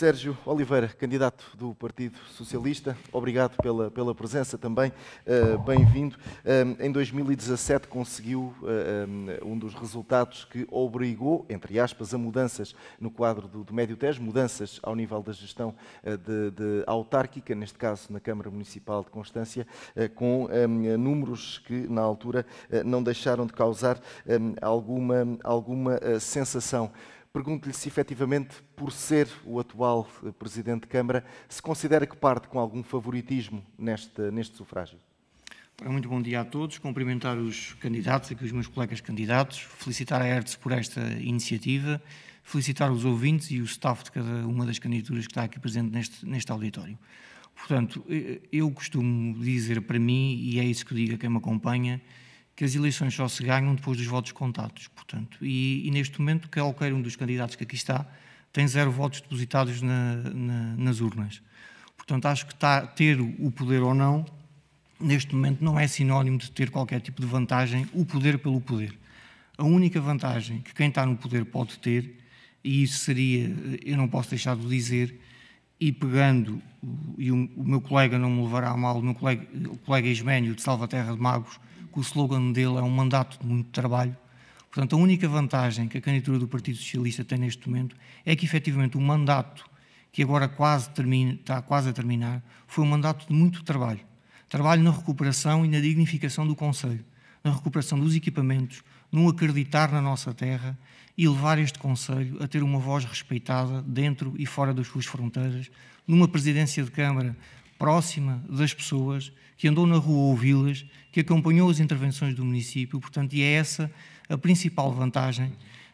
Sérgio Oliveira, candidato do Partido Socialista, obrigado pela, pela presença também, uh, bem-vindo. Um, eh, em 2017 conseguiu uh, um, dos resultados que obrigou, entre aspas, a mudanças no quadro do, do Médio Tejo, mudanças ao nível da gestão uh, de, de autárquica, neste caso na Câmara Municipal de Constância, com um, números que na altura não deixaram de causar alguma, alguma sensação. Pergunto-lhe se efetivamente, por ser o atual eh, Presidente de Câmara, se considera que parte com algum favoritismo neste, neste sufrágio. Muito bom dia a todos. Cumprimentar os candidatos, aqui os meus colegas candidatos, felicitar a Hertz por esta iniciativa, felicitar os ouvintes e o staff de cada uma das candidaturas que está aqui presente neste, neste auditório. Portanto, eh, eu costumo dizer para mim, e é isso que digo a quem me acompanha, que as eleições só se ganham depois dos votos contados, portanto. E, e neste momento, qualquer um dos candidatos que aqui está tem zero votos depositados na, na, nas urnas. Portanto, acho que tá, ter o poder ou não, neste momento, não é sinónimo de ter qualquer tipo de vantagem, o poder pelo poder. A única vantagem que quem está no poder pode ter, e isso seria, eu não posso deixar de dizer, e pegando, e o, o meu colega não me levará a mal, o meu colega, o colega Isménio de Salvaterra de Magos, que o slogan dele é um mandato de muito trabalho. Portanto, a única vantagem que a candidatura do Partido Socialista tem neste momento é que, efetivamente, o mandato que agora quase termina, está quase a terminar foi um mandato de muito trabalho. Trabalho na recuperação e na dignificação do Conselho, na recuperação dos equipamentos, no acreditar na nossa terra e levar este Conselho a ter uma voz respeitada dentro e fora das suas fronteiras, numa presidência de Câmara próxima das pessoas, que andou na rua ouvi-las, que acompanhou as intervenções do município, portanto, e é essa a principal vantagem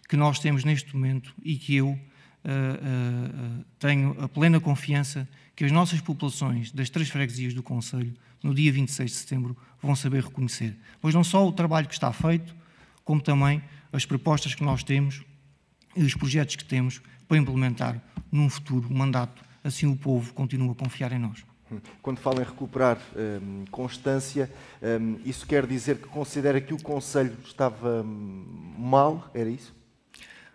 que nós temos neste momento e que eu uh, uh, tenho a plena confiança que as nossas populações das três freguesias do Conselho, no dia 26 de setembro, vão saber reconhecer. Pois não só o trabalho que está feito, como também as propostas que nós temos e os projetos que temos para implementar num futuro mandato. Assim o povo continua a confiar em nós. Quando fala em recuperar um, constância, um, isso quer dizer que considera que o Conselho estava hum, mal? Era isso?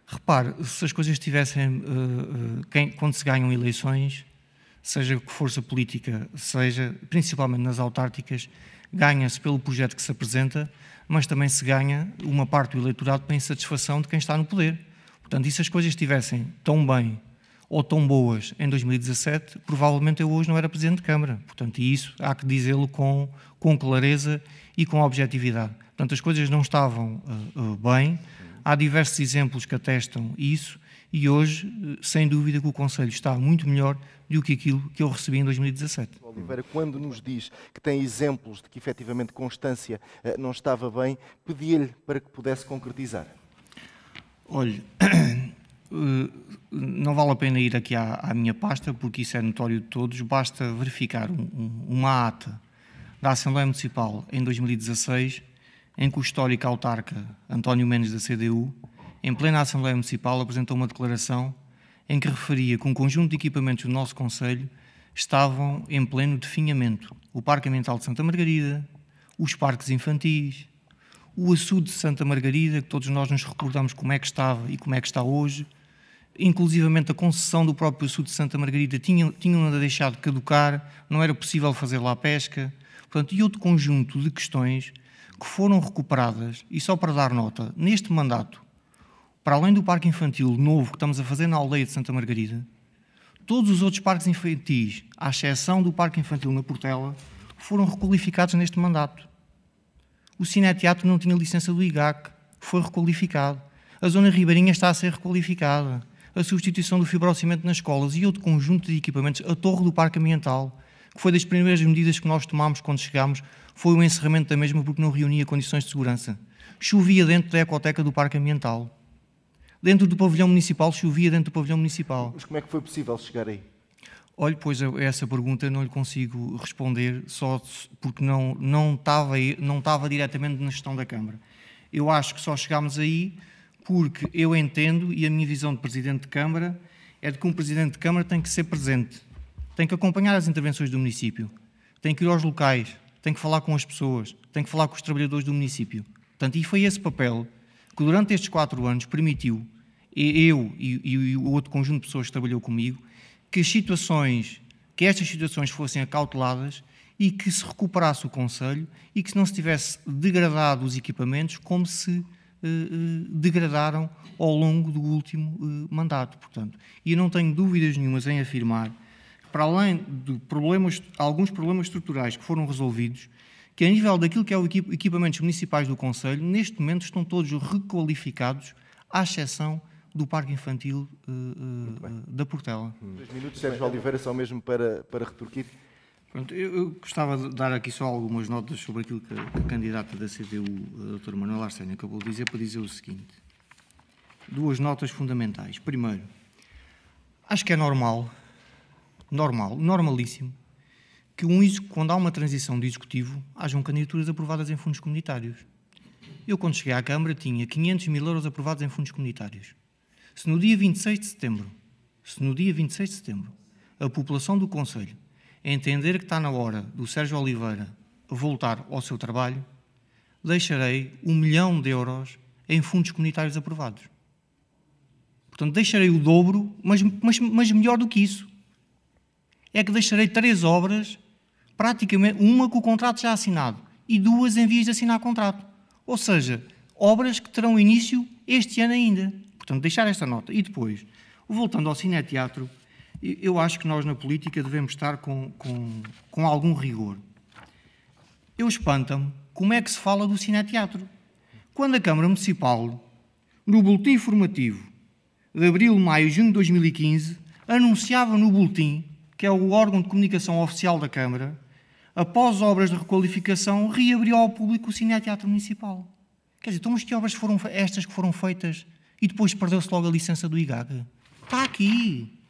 Repare, se as coisas estivessem. Uh, quem, quando se ganham eleições, seja que força política seja, principalmente nas autárquicas, ganha-se pelo projeto que se apresenta, mas também se ganha uma parte do eleitorado para insatisfação de quem está no poder. Portanto, e se as coisas estivessem tão bem ou tão boas em 2017, provavelmente eu hoje não era Presidente de Câmara. Portanto, isso há que dizê-lo com, com clareza e com objetividade. Portanto, as coisas não estavam uh, uh, bem, há diversos exemplos que atestam isso e hoje, eh, sem dúvida, que o Conselho está muito melhor do que aquilo que eu recebi em 2017. Oliveira, quando nos diz que tem exemplos de que efetivamente Constância não estava bem, pedi-lhe para que pudesse concretizar. Olhe, eh, não vale a pena ir aqui à, à, minha pasta, porque isso é notório de todos, basta verificar um, um, uma ata da Assembleia Municipal em 2016, em que o histórico autarca António Mendes da CDU, em plena Assembleia Municipal, apresentou uma declaração em que referia que um conjunto de equipamentos do nosso Conselho estavam em pleno definhamento. O Parque Ambiental de Santa Margarida, os parques infantis, o açude de Santa Margarida, que todos nós nos recordamos como é que estava e como é que está hoje, inclusivamente a concessão do próprio Sul de Santa Margarida tinha, tinham deixado caducar, não era possível fazer lá pesca, portanto, e outro conjunto de questões que foram recuperadas, e só para dar nota, neste mandato, para além do parque infantil novo que estamos a fazer na aldeia de Santa Margarida, todos os outros parques infantis, à exceção do parque infantil na Portela, foram requalificados neste mandato. O cineteatro não tinha licença do IGAC, foi requalificado. A zona ribeirinha está a ser requalificada a substituição do fibrocimento nas escolas e outro conjunto de equipamentos, a torre do parque ambiental, que foi das primeiras medidas que nós tomámos quando chegámos, foi o encerramento da mesma porque não reunia condições de segurança. Chovia dentro da ecoteca do parque ambiental. Dentro do pavilhão municipal, chovia dentro do pavilhão municipal. Mas como é que foi possível chegar aí? Olhe, pois essa pergunta não lhe consigo responder, só porque não, não, estava, não estava diretamente na gestão da Câmara. Eu acho que só chegámos aí porque eu entendo e a minha visão de Presidente de Câmara é de que um Presidente de Câmara tem que ser presente, tem que acompanhar as intervenções do município, tem que ir aos locais, tem que falar com as pessoas, tem que falar com os trabalhadores do município. Portanto, e foi esse papel que durante estes quatro anos permitiu, eu e, e o outro conjunto de pessoas que trabalhou comigo, que as situações, que estas situações fossem acauteladas e que se recuperasse o Conselho e que não se tivesse degradado os equipamentos como se eh, eh, degradaram ao longo do último eh, mandato, portanto. E não tenho dúvidas nenhumas em afirmar que, para além de problemas, alguns problemas estruturais que foram resolvidos, que a nível daquilo que é o equipamentos municipais do Conselho, neste momento estão todos requalificados, à exceção do Parque Infantil uh, uh, da Portela. Dois minutos, Sérgio Oliveira, só mesmo para, para retorquir. Pronto, eu, eu, gostava de dar aqui só algumas notas sobre aquilo que a, que a candidata da CDU, a doutora Manuela Arsénio, acabou de dizer, para dizer o seguinte. Duas notas fundamentais. Primeiro, acho que é normal, normal, normalíssimo, que um, quando há uma transição de executivo, hajam candidaturas aprovadas em fundos comunitários. Eu, quando cheguei à Câmara, tinha 500 mil euros aprovados em fundos comunitários. Se no dia 26 de setembro, se no dia 26 de setembro, a população do Conselho entender que está na hora do Sérgio Oliveira voltar ao seu trabalho, deixarei um milhão de euros em fundos comunitários aprovados. Portanto, deixarei o dobro, mas, mas, mas melhor do que isso. É que deixarei três obras, praticamente uma com o contrato já assinado e duas em vias de assinar contrato. Ou seja, obras que terão início este ano ainda. Portanto, deixar esta nota. E depois, voltando ao Cineteatro, Teatro eu acho que nós na política devemos estar com, com, com algum rigor. Eu espanto me como é que se fala do cineteatro. Quando a Câmara Municipal, no boletim informativo de abril, maio e junho de 2015, anunciava no boletim, que é o órgão de comunicação oficial da Câmara, após obras de requalificação, reabriu ao público o Cineteatro Municipal. Quer dizer, então, as que obras foram estas que foram feitas e depois perdeu-se logo a licença do IGAG? Está aqui.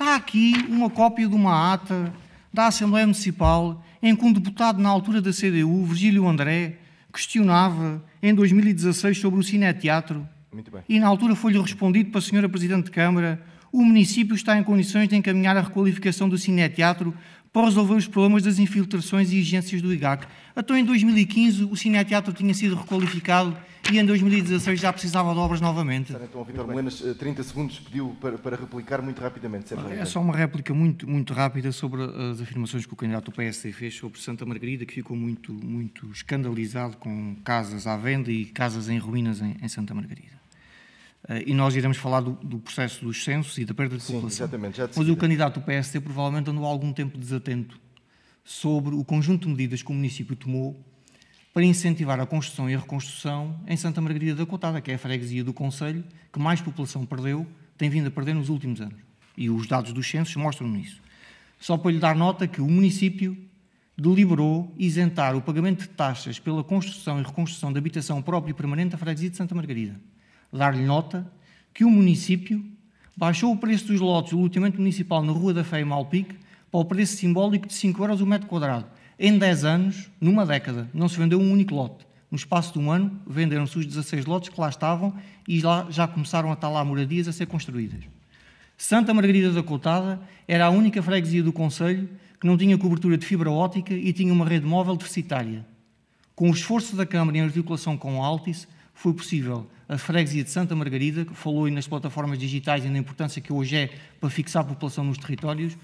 Está aqui uma cópia de uma ata da Assembleia Municipal em que um deputado na altura da CDU, Virgílio André, questionava em 2016 sobre o cineteatro. E na altura foi-lhe respondido para a senhora Presidente de Câmara o município está em condições de encaminhar a requalificação do cineteatro para resolver os problemas das infiltrações e exigências do IGAC. Até então, em 2015 o cineteatro tinha sido requalificado e em 2016 já precisava de obras novamente. Então, Vitor Melenas, 30 eh, segundos pediu para, para replicar muito rapidamente. Sérgio é só uma réplica muito, muito rápida sobre eh, as afirmações que o candidato do PSD fez sobre Santa Margarida, que ficou muito, muito escandalizado com casas à venda e casas em ruínas em, em Santa Margarida. Uh, e nós iremos falar do, do, processo dos censos e da perda de Sim, população. Exatamente, já Mas o candidato do PSD provavelmente andou algum tempo desatento sobre o conjunto de medidas que o município tomou para incentivar a construção e a reconstrução em Santa Margarida da Cotada, que é a freguesia do Conselho que mais população perdeu, tem vindo a perder nos últimos anos. E os dados dos censos mostram isso. Só para lhe dar nota que o município deliberou isentar o pagamento de taxas pela construção e reconstrução de habitação própria e permanente da freguesia de Santa Margarida. Dar-lhe nota que o município baixou o preço dos lotes do loteamento municipal na Rua da Fé e Malpique para o preço simbólico de 5 euros o metro quadrado, em 10 anos, numa década, não se vendeu um único lote. No espaço de um ano, venderam-se os 16 lotes que lá estavam e lá já começaram a estar lá moradias a ser construídas. Santa Margarida da Coutada era a única freguesia do Conselho que não tinha cobertura de fibra óptica e tinha uma rede móvel deficitária. Com o esforço da Câmara em articulação com o Altice, foi possível a freguesia de Santa Margarida, que falou nas plataformas digitais e na importância que hoje é para fixar a população nos territórios,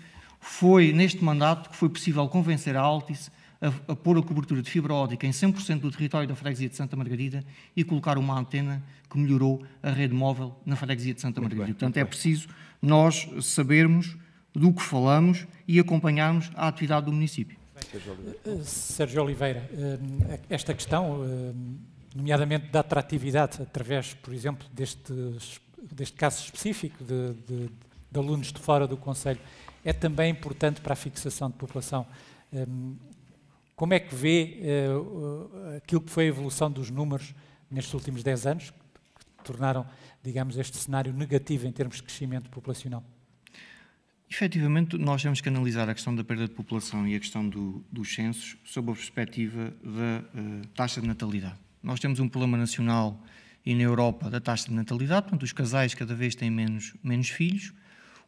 foi neste mandato que foi possível convencer a Altice a, a pôr a cobertura de fibra ótica em 100% do território da freguesia de Santa Margarida e colocar uma antena que melhorou a rede móvel na freguesia de Santa muito Margarida. Bem, Portanto, é preciso nós sabermos do que falamos e acompanharmos a atividade do município. Sérgio Oliveira, eh, esta questão, eh, nomeadamente da atratividade, através, por exemplo, deste, deste caso específico de, de, de alunos de fora do Conselho, é também importante para a fixação de população. Hum, como é que vê eh, aquilo que foi a evolução dos números nestes últimos 10 anos, que tornaram, digamos, este cenário negativo em termos de crescimento populacional? Efetivamente, nós temos que analisar a questão da perda de população e a questão do, dos censos sob a perspectiva da uh, taxa de natalidade. Nós temos um problema nacional e na Europa da taxa de natalidade, portanto, os casais cada vez têm menos, menos filhos,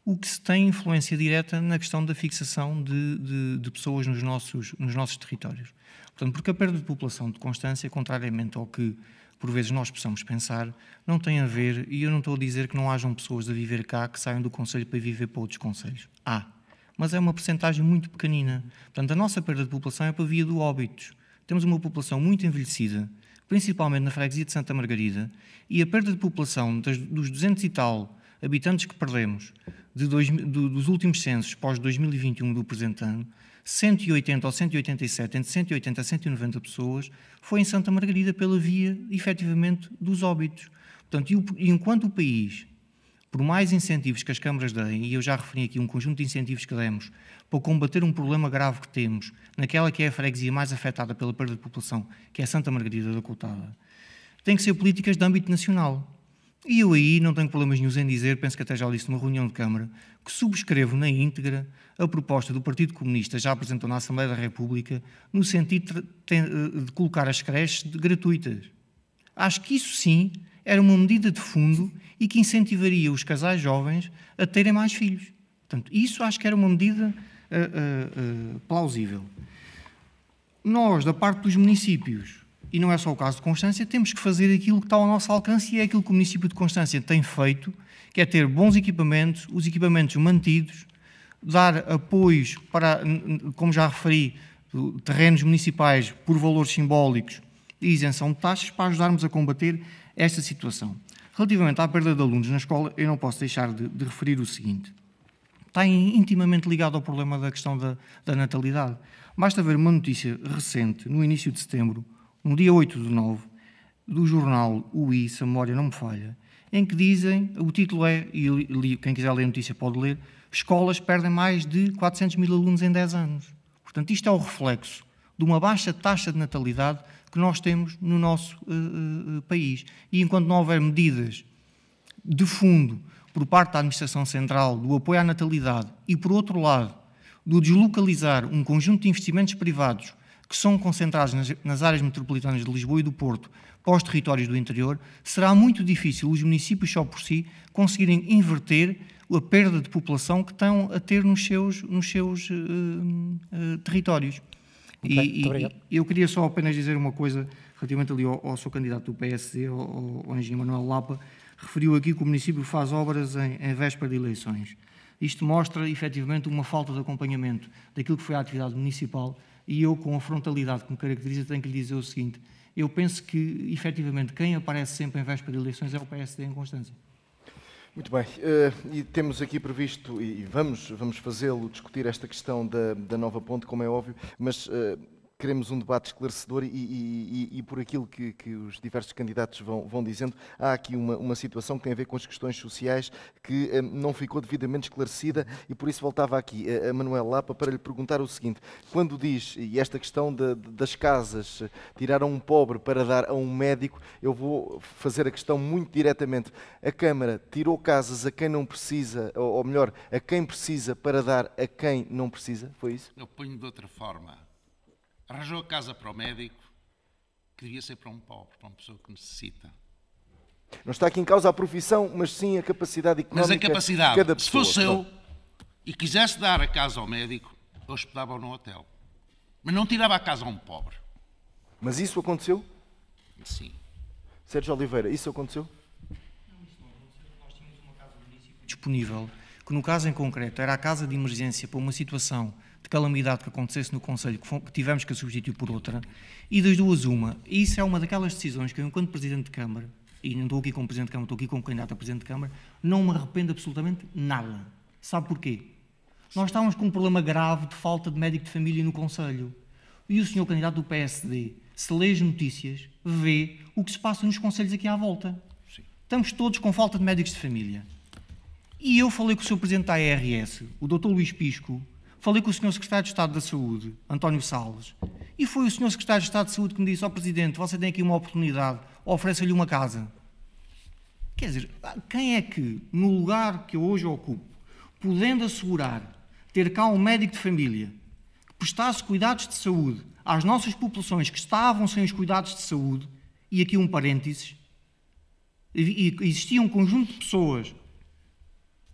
o que se tem influência direta na questão da fixação de, de, de pessoas nos nossos, nos nossos territórios. Portanto, porque a perda de população de Constância, contrariamente ao que por vezes nós possamos pensar, não tem a ver, e eu não estou a dizer que não hajam pessoas a viver cá que saiam do Conselho para viver para outros Conselhos. Há. Mas é uma percentagem muito pequenina. Portanto, a nossa perda de população é por via do óbitos. Temos uma população muito envelhecida, principalmente na freguesia de Santa Margarida, e a perda de população dos 200 e tal habitantes que perdemos dois, do, dos últimos censos pós-2021 do presente ano, 180 ou 187, entre 180 a 190 pessoas, foi em Santa Margarida pela via, efetivamente, dos óbitos. Portanto, e o, enquanto o país, por mais incentivos que as câmaras deem, e eu já referi aqui um conjunto de incentivos que demos para combater um problema grave que temos, naquela que é a freguesia mais afetada pela perda de população, que é Santa Margarida da Cultada tem que ser políticas de âmbito nacional. E eu aí não tenho problemas nenhum em dizer, penso que até já disse numa reunião de Câmara, que subscrevo na íntegra a proposta do Partido Comunista, já apresentou na Assembleia da República, no sentido de eh, colocar as creches gratuitas. Acho que isso sim era uma medida de fundo e que incentivaria os casais jovens a terem mais filhos. Portanto, isso acho que era uma medida uh, uh, uh, plausível. Nós, da parte dos municípios, e não é só o caso de Constância, temos que fazer aquilo que está ao nosso alcance e é aquilo que o município de Constância tem feito, que é ter bons equipamentos, os equipamentos mantidos, dar apoios para, como já referi, terrenos municipais por valores simbólicos e isenção de taxas para ajudarmos a combater esta situação. Relativamente à perda de alunos na escola, eu não posso deixar de, de referir o seguinte. Está intimamente ligado ao problema da questão da, da natalidade. Basta ver uma notícia recente, no início de setembro, no dia 8 de 9, do jornal UI, se a memória não me falha, em que dizem, o título é, e quem quiser ler a notícia pode ler, escolas perdem mais de 400 mil alunos em 10 anos. Portanto, isto é o reflexo de uma baixa taxa de natalidade que nós temos no nosso uh, uh, país. E enquanto não houver medidas de fundo por parte da Administração Central do apoio à natalidade e, por outro lado, do deslocalizar um conjunto de investimentos privados que são concentrados nas, nas áreas metropolitanas de Lisboa e do Porto, para os territórios do interior, será muito difícil os municípios só por si conseguirem inverter a perda de população que estão a ter nos seus, nos seus uh, uh, territórios. Okay, e, e eu queria só apenas dizer uma coisa relativamente ali ao, ao seu candidato do PSD, ao, ao, engenheiro Manuel Lapa, referiu aqui que o município faz obras em, em véspera de eleições. Isto mostra, efetivamente, uma falta de acompanhamento daquilo que foi a atividade municipal e eu, com a frontalidade que me caracteriza, tenho que lhe dizer o seguinte: eu penso que, efetivamente, quem aparece sempre em véspera de eleições é o PSD em Constância. Muito bem, uh, e temos aqui previsto, e vamos, vamos fazê-lo, discutir esta questão da, da nova ponte, como é óbvio, mas uh, queremos um debate esclarecedor e, e, e, e por aquilo que, que, os diversos candidatos vão, vão dizendo, há aqui uma, uma, situação que tem a ver com as questões sociais que um, eh, não ficou devidamente esclarecida e por isso voltava aqui a, eh, a Manuel Lapa para lhe perguntar o seguinte: quando diz, e esta questão de, de, das casas, tiraram um pobre para dar a um médico, eu vou fazer a questão muito diretamente. A Câmara tirou casas a quem não precisa, ou, ou melhor, a quem precisa para dar a quem não precisa? Foi isso? Eu ponho de outra forma arranjou a casa para o médico, que devia ser para um pobre, para uma pessoa que necessita. Não está aqui em causa a profissão, mas sim a capacidade económica mas a capacidade, de cada pessoa. Se fosse eu e quisesse dar a casa ao médico, hospedava-o no hotel. Mas não tirava a casa a um pobre. Mas isso aconteceu? Sim. Sérgio Oliveira, isso aconteceu? Não, isso não aconteceu. Nós tínhamos uma casa município disponível, que no caso em concreto era a casa de emergência para uma situação de calamidade que acontecesse no Conselho, que, tivemos que substituir por outra, e das duas uma. Isso é uma daquelas decisões que eu, enquanto Presidente de Câmara, e não estou aqui como Presidente de Câmara, estou aqui como candidato a Presidente de Câmara, não me arrependo absolutamente nada. Sabe porquê? Nós estávamos com um problema grave de falta de médico de família no Conselho. E o senhor candidato do PSD, se lê as notícias, vê o que se passa nos conselhos aqui à volta. Sim. Estamos todos com falta de médicos de família. E eu falei com o Sr. Presidente da ARS, o Dr. Luís Pisco, Falei com o Sr. Secretário de Estado da Saúde, António Salles, e foi o Sr. Secretário de Estado de Saúde que me disse: Ó oh, Presidente, você tem aqui uma oportunidade, ofereça-lhe uma casa. Quer dizer, ah, quem é que, no lugar que eu hoje ocupo, podendo assegurar ter cá um médico de família que prestasse cuidados de saúde às nossas populações que estavam sem os cuidados de saúde, e aqui um parênteses, existia um conjunto de pessoas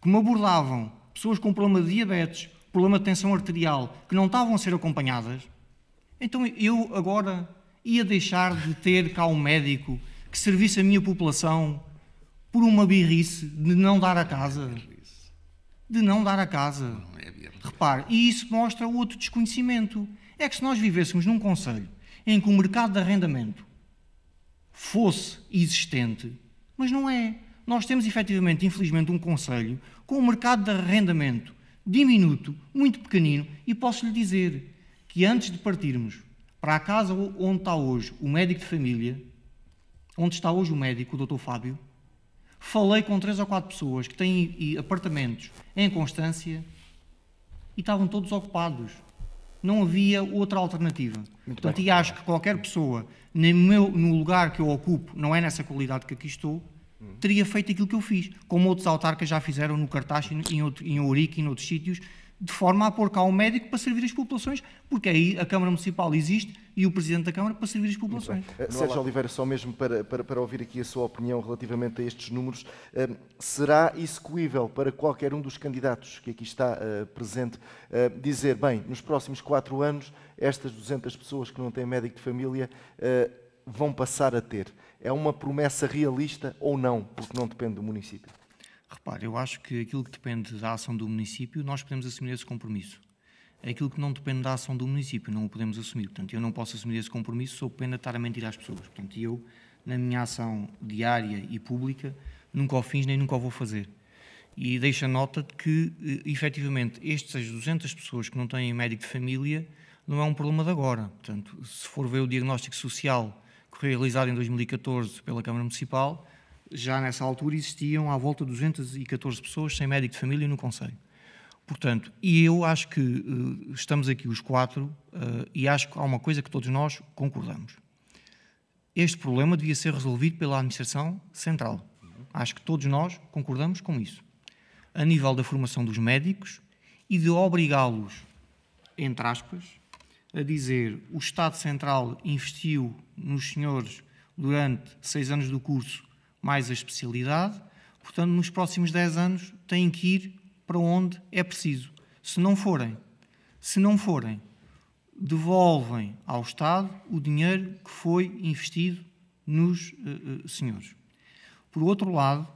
que me abordavam, pessoas com problema de diabetes, problema de tensão arterial, que não estavam a ser acompanhadas, então eu agora ia deixar de ter cá um médico que servisse a minha população por uma birrice de não dar a casa. De não dar a casa. É Repare, e isso mostra outro desconhecimento. É que se nós vivêssemos num conselho em que o mercado de arrendamento fosse existente, mas não é. Nós temos efetivamente, infelizmente, um conselho com o mercado de arrendamento diminuto, muito pequenino, e posso lhe dizer que antes de partirmos para a casa onde está hoje o médico de família, onde está hoje o médico, o Dr. Fábio, falei com três ou quatro pessoas que têm apartamentos em Constância e estavam todos ocupados. Não havia outra alternativa. Muito Portanto, bem. e acho que qualquer pessoa no, meu, no lugar que eu ocupo, não é nessa qualidade que aqui estou, teria feito aquilo que eu fiz, como outros autarcas já fizeram no Cartaxo, em, outro, em Ourique e sítios, de forma a pôr cá um médico para servir as populações, porque aí a Câmara Municipal existe e o Presidente da Câmara para servir as populações. Eh, Sérgio Oliveira, só mesmo para, para, para, ouvir aqui a sua opinião relativamente a estes números, eh, será execuível para qualquer um dos candidatos que aqui está eh, presente dizer, bem, nos próximos quatro anos, estas 200 pessoas que não têm médico de família vão passar a ter? É uma promessa realista ou não, porque não depende do município? Repare, eu acho que aquilo que depende da ação do município, nós podemos assumir esse compromisso. Aquilo que não depende da ação do município, não o podemos assumir. Portanto, eu não posso assumir esse compromisso, sou pena estar a mentir às pessoas. Portanto, eu, na minha ação diária e pública, nunca o fiz nem nunca o vou fazer. E deixo a nota de que, eh, efetivamente, estas 200 pessoas que não têm médico de família não é um problema de agora. Portanto, se for ver o diagnóstico social realizado em 2014 pela Câmara Municipal, já nessa altura existiam à volta de 214 pessoas sem médico de família no Conselho. Portanto, e eu acho que uh, estamos aqui os quatro uh, e acho que há uma coisa que todos nós concordamos. Este problema devia ser resolvido pela Administração Central. Acho que todos nós concordamos com isso. A nível da formação dos médicos e de obrigá-los, entre aspas, a dizer o Estado Central investiu nos senhores durante seis anos do curso mais a especialidade, portanto, nos próximos dez anos têm que ir para onde é preciso. Se não forem, se não forem, devolvem ao Estado o dinheiro que foi investido nos uh, uh, senhores. Por outro lado,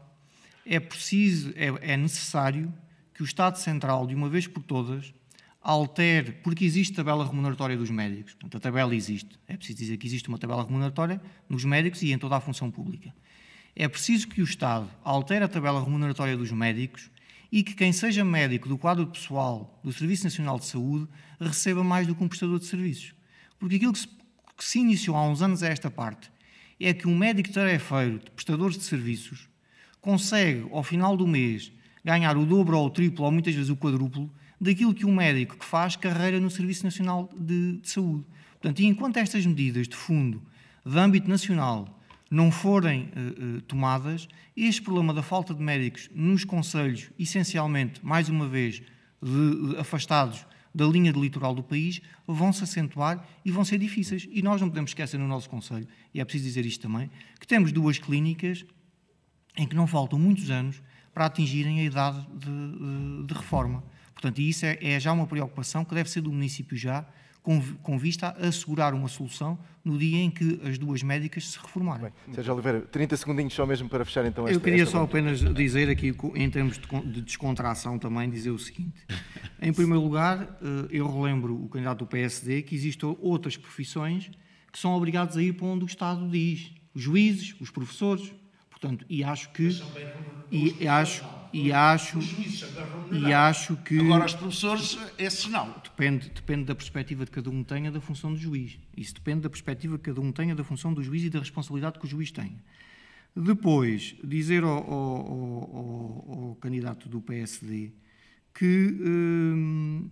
é preciso, é, é necessário que o Estado Central, de uma vez por todas, altere, porque existe tabela remuneratória dos médicos, portanto, a tabela existe, é preciso dizer que existe uma tabela remuneratória nos médicos e em toda a função pública. É preciso que o Estado altere a tabela remuneratória dos médicos e que quem seja médico do quadro pessoal do Serviço Nacional de Saúde receba mais do que um prestador de serviços. Porque aquilo que se, que se iniciou há uns anos a esta parte é que um médico tarefeiro de prestadores de serviços consegue, ao final do mês, ganhar o dobro ou o triplo, ou muitas vezes o quadruplo, daquilo que um médico que faz carreira no Serviço Nacional de, de Saúde. Portanto, enquanto estas medidas de fundo, de âmbito nacional, não forem eh, eh, tomadas, este problema da falta de médicos nos conselhos, essencialmente, mais uma vez, de, de, afastados da linha de litoral do país, vão se acentuar e vão ser difíceis. E nós não podemos esquecer no nosso conselho, e é preciso dizer isto também, que temos duas clínicas em que não faltam muitos anos para atingirem a idade de, de reforma. Portanto, isso é, é já uma preocupação que deve ser do município já, com, vista a assegurar uma solução no dia em que as duas médicas se reformarem. Bem, Sérgio Oliveira, 30 segundinhos só mesmo para fechar então esta Eu queria esta só apenas dizer aqui, em termos de descontração também, dizer o seguinte. Em primeiro lugar, eh, eu relembro o candidato do PSD que existem outras profissões que são obrigadas a ir para onde o Estado diz. Os juízes, os professores, portanto, e acho que... E acho e acho, e acho que. Agora, os professores, esses é não. Depende, depende da perspectiva de cada um tenha da função do juiz. Isso depende da perspectiva que cada um tenha da função do juiz e da responsabilidade que o juiz tem Depois, dizer ao, ao, ao, ao candidato do PSD que. Hum,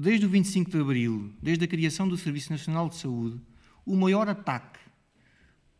desde o 25 de Abril, desde a criação do Serviço Nacional de Saúde, o maior ataque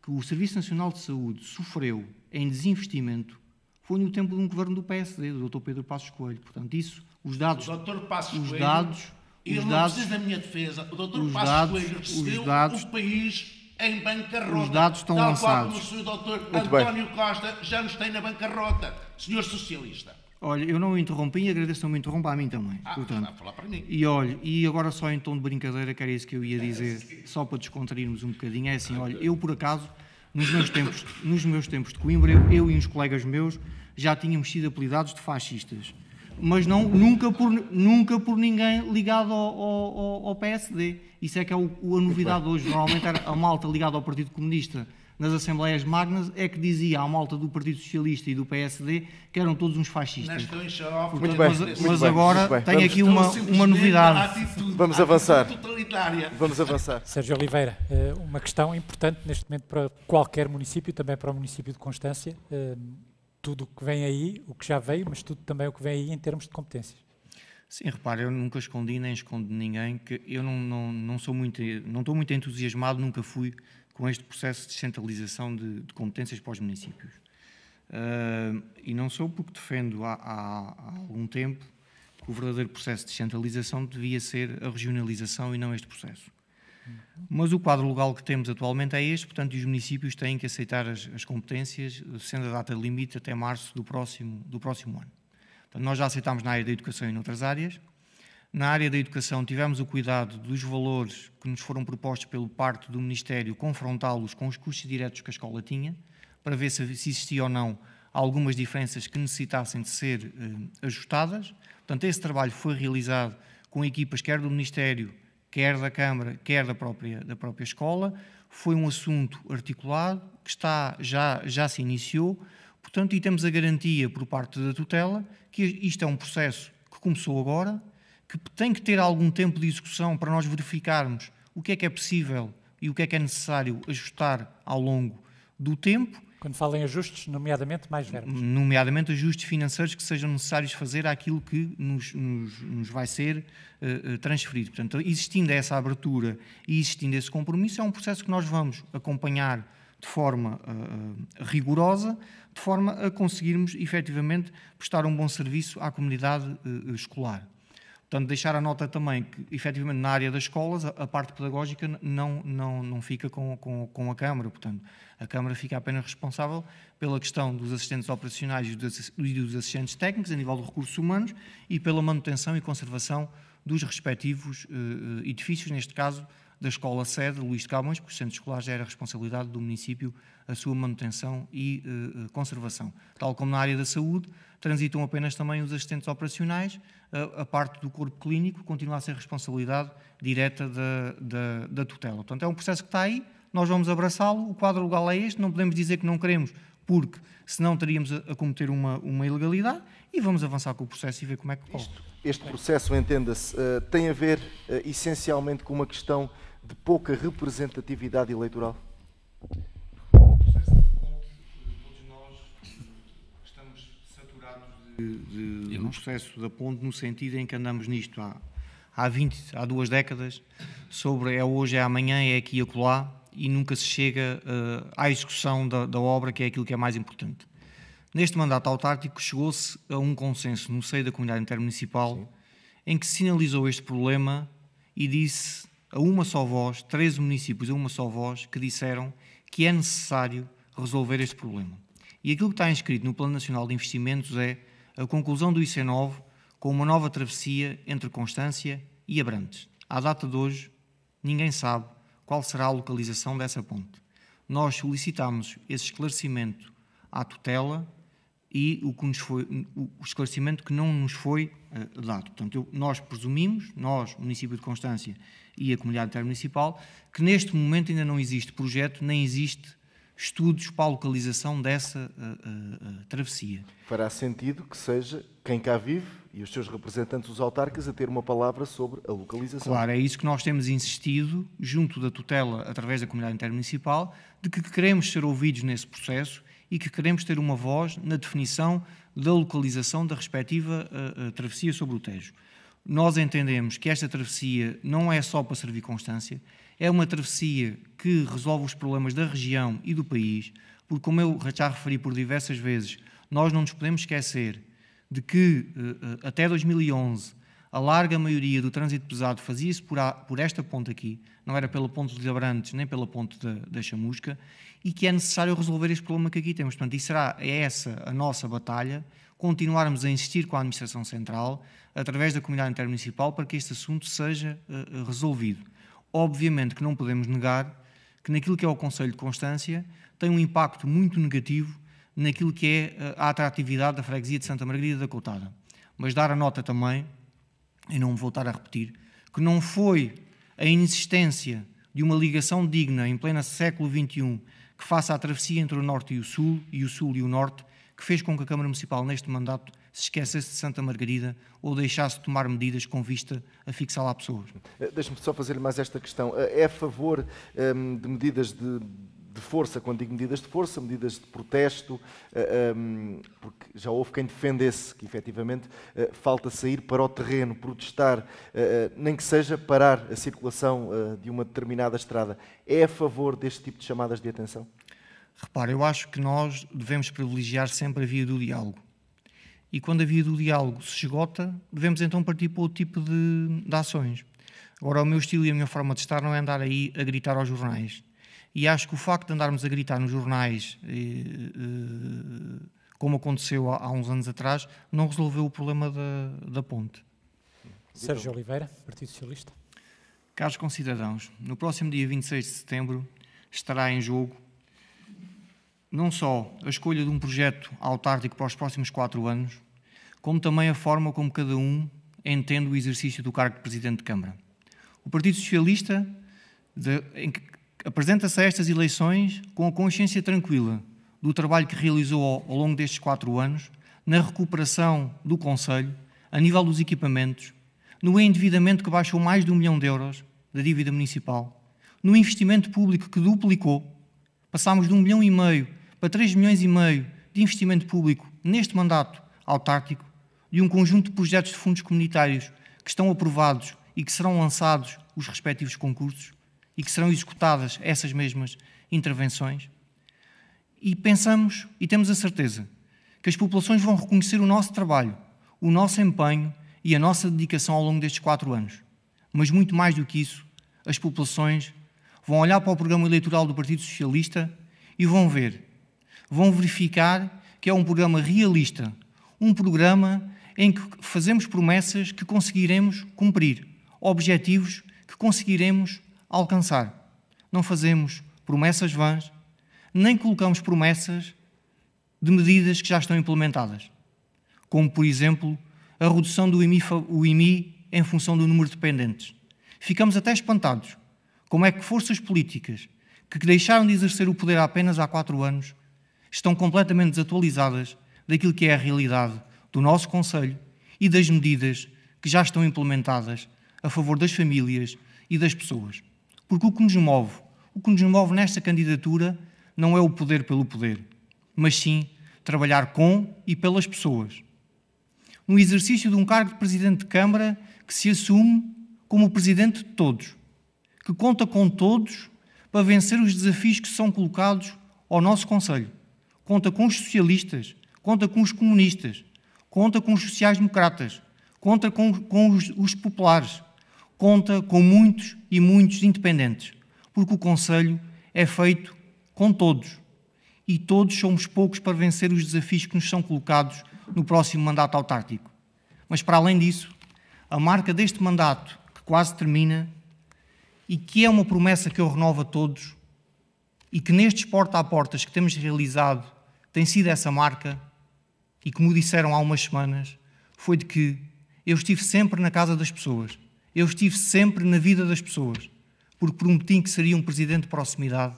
que o Serviço Nacional de Saúde sofreu em desinvestimento foi no tempo de um governo do PSD, do Dr. Pedro Passos Coelho. Portanto, isso, os dados. O Dr. Passos os Coelho. Dados, eu os não dados, preciso da minha defesa. O Dr. Passos dados, Coelho recebeu dados, o país em bancarrota. Os dados estão lançados. o Sr. Dr. António bem. Costa já nos tem na bancarrota, senhor socialista. Olha, eu não o interrompi e agradeço não me interrompa a mim também. Ah, portanto, a falar para mim. E olha, e agora só em tom de brincadeira, que era isso que eu ia é, dizer, é assim. só para descontrairmos um bocadinho, é assim, ah, olha, eu por acaso nos meus tempos, nos meus tempos de Coimbra, eu, eu e uns colegas meus já tínhamos sido apelidados de fascistas. Mas não, nunca, por, nunca por ninguém ligado ao, ao, ao PSD. Isso é que é o, a novidade hoje. Normalmente era a malta ligada ao Partido Comunista nas Assembleias Magnas é que dizia à malta do Partido Socialista e do PSD que eram todos uns fascistas. Xarof, muito bem, mas, muito mas bem, agora muito bem. aqui então uma, uma novidade. Atitude, Vamos avançar. Vamos avançar. Sérgio Oliveira, eh, uma questão importante neste momento para qualquer município, também para o município de Constância. Eh, tudo o que vem aí, o que já veio, mas tudo também o que vem aí em termos de competências. Sim, repare, eu nunca escondi nem escondo ninguém que eu não, não, não sou muito, não estou muito entusiasmado, nunca fui com este processo de descentralização de, de competências para os municípios. Uh, e não sou porque defendo há, há, há, algum tempo que o verdadeiro processo de descentralização devia ser a regionalização e não este processo. Mas o quadro legal que temos atualmente é este, portanto, os municípios têm que aceitar as, as competências, sendo a data limite até março do próximo, do próximo ano. Portanto, nós já aceitámos na área da educação e noutras áreas, na área da educação, tivemos o cuidado dos valores que nos foram propostos pelo parte do Ministério confrontá-los com os custos diretos que a escola tinha, para ver se, existiam existia ou não algumas diferenças que necessitassem de ser eh, ajustadas. Portanto, esse trabalho foi realizado com equipas quer do Ministério, quer da Câmara, quer da própria, da própria escola. Foi um assunto articulado que está, já, já se iniciou, portanto, e temos a garantia por parte da tutela que isto é um processo que começou agora que tem que ter algum tempo de execução para nós verificarmos o que é que é possível e o que é que é necessário ajustar ao longo do tempo. Quando falam em ajustes, nomeadamente mais verbos. Nomeadamente ajustes financeiros que sejam necessários fazer àquilo que nos, nos, nos vai ser uh, transferido. Portanto, existindo essa abertura e existindo esse compromisso, é um processo que nós vamos acompanhar de forma uh, rigorosa, de forma a conseguirmos efetivamente prestar um bom serviço à comunidade uh, escolar. Portanto, deixar a nota também que, efetivamente, na área das escolas, a, parte pedagógica não, não, não fica com, com, com a Câmara. Portanto, a Câmara fica apenas responsável pela questão dos assistentes operacionais e dos assistentes técnicos, a nível de recursos humanos, e pela manutenção e conservação dos respectivos eh, eh, edifícios, neste caso, da escola sede Luís de Camões, porque o centro escolar já era responsabilidade do município a sua manutenção e uh, conservação. Tal como na área da saúde, transitam apenas também os assistentes operacionais, a, a parte do corpo clínico continua a ser responsabilidade direta da, da, da tutela. Portanto, é um processo que está aí, nós vamos abraçá-lo, o quadro legal é este, não podemos dizer que não queremos, porque senão estaríamos a, a cometer uma, uma ilegalidade e vamos avançar com o processo e ver como é que corre. Este processo, entenda-se, eh, tem a ver essencialmente com uma questão de pouca representatividade eleitoral? De, de, um processo da ponte no sentido em que andamos nisto há, há 20, há duas décadas, sobre é hoje, é amanhã, é aqui e acolá, e nunca se chega uh, à execução da, da, obra, que é aquilo que é mais importante. Neste mandato autárquico chegou-se a um consenso no seio da comunidade intermunicipal Sim. em que sinalizou este problema e disse a uma só voz, 13 municípios a uma só voz, que disseram que é necessário resolver este problema. E aquilo que está inscrito no Plano Nacional de Investimentos é a conclusão do IC9 com uma nova travessia entre Constância e Abrantes. À data de hoje, ninguém sabe qual será a localização dessa ponte. Nós solicitamos esse esclarecimento à tutela e o, que nos foi, o esclarecimento que não nos foi eh, dado. Portanto, eu, nós presumimos, nós, município de Constância e a comunidade intermunicipal, que neste momento ainda não existe projeto, nem existe estudos para a localização dessa uh, uh, travessia. Fará sentido que seja quem cá vive e os seus representantes, os autarcas, a ter uma palavra sobre a localização. Claro, é isso que nós temos insistido, junto da tutela, através da comunidade intermunicipal, de que queremos ser ouvidos nesse processo e que queremos ter uma voz na definição da localização da respectiva uh, uh, travessia sobre o Tejo. Nós entendemos que esta travessia não é só para servir constância, é uma travessia que resolve os problemas da região e do país, porque, como eu já referi por diversas vezes, nós não nos podemos esquecer de que eh, até 2011 a larga maioria do trânsito pesado fazia-se por, por, esta ponte aqui, não era pela ponte de Abrantes nem pela ponte da, da Chamusca, e que é necessário resolver este problema que aqui temos. Portanto, e será é essa a nossa batalha, continuarmos a insistir com a Administração Central, através da Comunidade Intermunicipal, para que este assunto seja uh, resolvido. Obviamente que não podemos negar que naquilo que é o Conselho de Constância tem um impacto muito negativo naquilo que é eh, a atratividade da freguesia de Santa Margarida da Coutada. Mas dar a nota também e não vou voltar a repetir, que não foi a inexistência de uma ligação digna em pleno século XXI que faça a travessia entre o Norte e o Sul, e o Sul e o Norte, que fez com que a Câmara Municipal, neste mandato, se esquecesse de Santa Margarida ou deixasse de tomar medidas com vista a fixar lá pessoas. Eh, deixa-me só fazer-lhe mais esta questão. Eh, é a favor hum, de medidas de de força, quando digo medidas de força, medidas de protesto, eh, ehm, porque já houve quem defendesse que efetivamente eh, falta sair para o terreno, protestar, eh, nem que seja parar a circulação de uma determinada estrada. É a favor deste tipo de chamadas de atenção? Repara, eu acho que nós devemos privilegiar sempre a via do diálogo. E quando a via do diálogo se esgota, devemos então partir para outro tipo de, de ações. Agora, o meu estilo e a minha forma de estar não é andar aí a gritar aos jornais e acho que o facto de andarmos a gritar nos jornais, eh, eh, como aconteceu há, uns anos atrás, não resolveu o problema da, da ponte. Sérgio Oliveira, Partido Socialista. Caros concidadãos, no próximo dia 26 de setembro estará em jogo não só a escolha de um projeto autárquico para os próximos quatro anos, como também a forma como cada um entende o exercício do cargo de Presidente de Câmara. O Partido Socialista, de, em, apresenta-se a estas eleições com a consciência tranquila do trabalho que realizou ao longo destes quatro anos na recuperação do Conselho, a nível dos equipamentos, no endividamento que baixou mais de um milhão de euros da dívida municipal, no investimento público que duplicou, passámos de um milhão e meio para três milhões e meio de investimento público neste mandato autárquico de um conjunto de projetos de fundos comunitários que estão aprovados e que serão lançados os respectivos concursos, e que serão executadas essas mesmas intervenções. E pensamos e temos a certeza que as populações vão reconhecer o nosso trabalho, o nosso empenho e a nossa dedicação ao longo destes quatro anos. Mas muito mais do que isso, as populações vão olhar para o programa eleitoral do Partido Socialista e vão ver, vão verificar que é um programa realista, um programa em que fazemos promessas que conseguiremos cumprir, objetivos que conseguiremos alcançar. Não fazemos promessas vãs, nem colocamos promessas de medidas que já estão implementadas, como, por exemplo, a redução do IMI, o IMI em função do número de dependentes. Ficamos até espantados como é que forças políticas que deixaram de exercer o poder apenas há quatro anos estão completamente desatualizadas daquilo que é a realidade do nosso Conselho e das medidas que já estão implementadas a favor das famílias e das pessoas. Porque o que nos move, o que nos move nesta candidatura não é o poder pelo poder, mas sim trabalhar com e pelas pessoas. No exercício de um cargo de Presidente de Câmara que se assume como o Presidente de todos, que conta com todos para vencer os desafios que são colocados ao nosso Conselho. Conta com os socialistas, conta com os comunistas, conta com os sociais-democratas, conta com, com os, os populares, conta com muitos e muitos independentes, porque o Conselho é feito com todos. E todos somos poucos para vencer os desafios que nos são colocados no próximo mandato autárquico. Mas, para além disso, a marca deste mandato, que quase termina, e que é uma promessa que eu renovo a todos, e que nestes porta-a-portas que temos realizado tem sido essa marca, e que me disseram há umas semanas, foi de que eu estive sempre na casa das pessoas eu estive sempre na vida das pessoas, porque prometi que seria um presidente de proximidade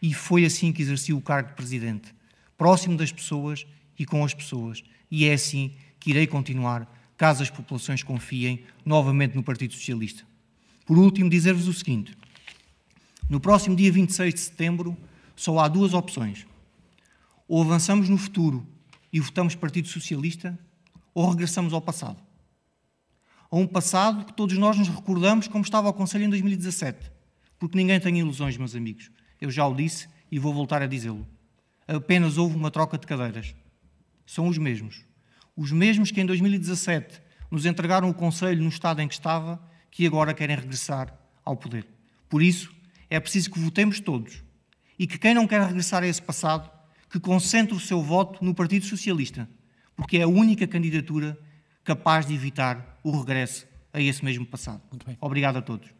e foi assim que exerci o cargo de presidente, próximo das pessoas e com as pessoas. E é assim que irei continuar, caso as populações confiem novamente no Partido Socialista. Por último, dizer-vos o seguinte: no próximo dia 26 de setembro, só há duas opções. Ou avançamos no futuro e votamos Partido Socialista, ou regressamos ao passado a um passado que todos nós nos recordamos como estava o Conselho em 2017. Porque ninguém tem ilusões, meus amigos. Eu já o disse e vou voltar a dizê-lo. Apenas houve uma troca de cadeiras. São os mesmos. Os mesmos que em 2017 nos entregaram o Conselho no estado em que estava, que agora querem regressar ao poder. Por isso, é preciso que votemos todos e que quem não quer regressar a esse passado, que concentre o seu voto no Partido Socialista, porque é a única candidatura capaz de evitar o regresso a esse mesmo passado. Obrigado a todos.